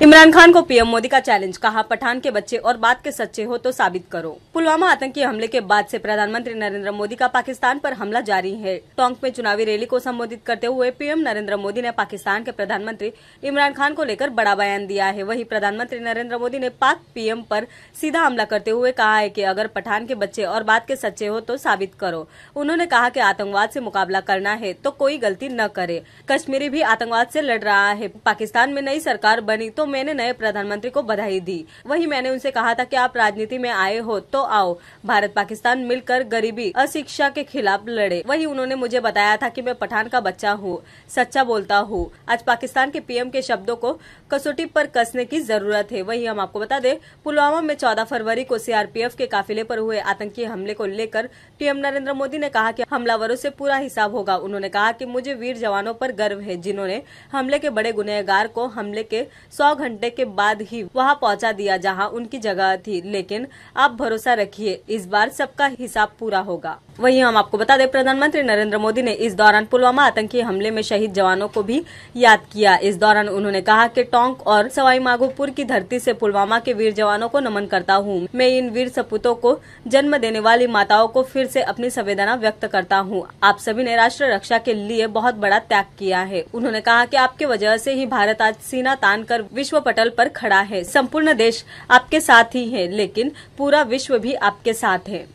इमरान खान को पीएम मोदी का चैलेंज कहा पठान के बच्चे और बात के सच्चे हो तो साबित करो पुलवामा आतंकी हमले के बाद से प्रधानमंत्री नरेंद्र मोदी का पाकिस्तान पर हमला जारी है टोंक में चुनावी रैली को संबोधित करते हुए पीएम नरेंद्र मोदी ने पाकिस्तान के प्रधानमंत्री इमरान खान को लेकर बड़ा बयान दिया है वही प्रधानमंत्री नरेंद्र मोदी ने पाक पीएम पर सीधा हमला करते हुए कहा है की अगर पठान के बच्चे और बात के सच्चे हो तो साबित करो उन्होंने कहा की आतंकवाद ऐसी मुकाबला करना है तो कोई गलती न करे कश्मीरी भी आतंकवाद ऐसी लड़ रहा है पाकिस्तान में नई सरकार बनी तो तो मैंने नए प्रधानमंत्री को बधाई दी वही मैंने उनसे कहा था कि आप राजनीति में आए हो तो आओ भारत पाकिस्तान मिलकर गरीबी अशिक्षा के खिलाफ लड़े वही उन्होंने मुझे बताया था कि मैं पठान का बच्चा हूँ सच्चा बोलता हूँ आज पाकिस्तान के पीएम के शब्दों को कसौटी पर कसने की जरूरत है वही हम आपको बता दें पुलवामा में चौदह फरवरी को सीआरपीएफ के काफिले पर हुए आतंकी हमले को लेकर पीएम नरेंद्र मोदी ने कहा कि हमलावरों से पूरा हिसाब होगा उन्होंने कहा कि मुझे वीर जवानों पर गर्व है जिन्होंने हमले के बड़े गुनहगार को हमले के सौ नौ घंटे के बाद ही वहां पहुंचा दिया जहां उनकी जगह थी लेकिन आप भरोसा रखिए इस बार सबका हिसाब पूरा होगा वहीं हम आपको बता दें प्रधानमंत्री नरेंद्र मोदी ने इस दौरान पुलवामा आतंकी हमले में शहीद जवानों को भी याद किया इस दौरान उन्होंने कहा कि टोंक और सवाई माघोपुर की धरती से पुलवामा के वीर जवानों को नमन करता हूँ मैं इन वीर सपूतों को जन्म देने वाली माताओं को फिर से अपनी संवेदना व्यक्त करता हूँ आप सभी ने राष्ट्र रक्षा के लिए बहुत बड़ा त्याग किया है उन्होंने कहा की आपके वजह से ही भारत आज सीना तान कर विश्व पटल पर खड़ा है संपूर्ण देश आपके साथ ही है लेकिन पूरा विश्व भी आपके साथ है